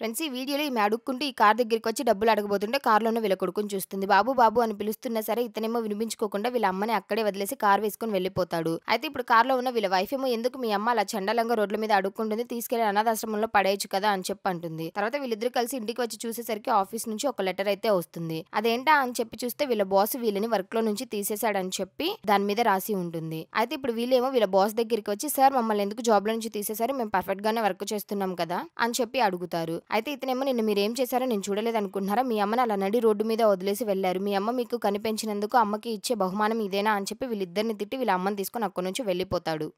friends ఈ వీడియోలో ఈమె అడుక్కుంటూ ఈ కార్ దగ్గరికి వచ్చి డబ్బులు అడగబోతుంటే కారులోనే వీళ్ళ కొడుకుని చూస్తుంది బాబు బాబు అని పిలుస్తున్నా సరే ఇతనేమో వినిపించుకోకుండా వీళ్ళ అమ్మని అక్కడే వదిలేసి కార్ వేసుకుని వెళ్ళిపోతాడు అయితే ఇప్పుడు కార్లో ఉన్న వీళ్ళ వైఫ్ ఏమో ఎందుకు మీ అమ్మ అలా చండలంగా రోడ్ల మీద అడుక్కుంటుంది తీసుకెళ్లి అనాథాశ్రమంలో పడేయచ్చు కదా అని చెప్పి అంటుంది తర్వాత వీళ్ళిద్దరు కలిసి ఇంటికి వచ్చి చూసేసరికి ఆఫీస్ నుంచి ఒక లెటర్ అయితే వస్తుంది అదేంటా అని చెప్పి చూస్తే వీళ్ళ బాస్ వీళ్ళని వర్క్ లో నుంచి తీసేశాడని చెప్పి దాని మీద రాసి ఉంటుంది అయితే ఇప్పుడు వీళ్ళేమో వీళ్ళ బాస్ దగ్గరికి వచ్చి సార్ మమ్మల్ని ఎందుకు జాబ్ లో నుంచి తీసేశారు మేము పర్ఫెక్ట్ గానే వర్క్ చేస్తున్నాం కదా అని చెప్పి అడుగుతారు అయితే ఇతనేమో నిన్ను మీరేం చేశారో నేను చూడలేదు అనుకుంటున్నారా మీ అమ్మని అలా నడి రోడ్డు మీద వదిలేసి వెళ్ళారు మీ అమ్మ మీకు కనిపించినందుకు అమ్మకి ఇచ్చే బహుమానం ఇదేనా అని చెప్పి వీళ్ళిద్దరిని తిట్టి వీళ్ళ అమ్మని తీసుకొని అక్కడి నుంచి వెళ్ళిపోతాడు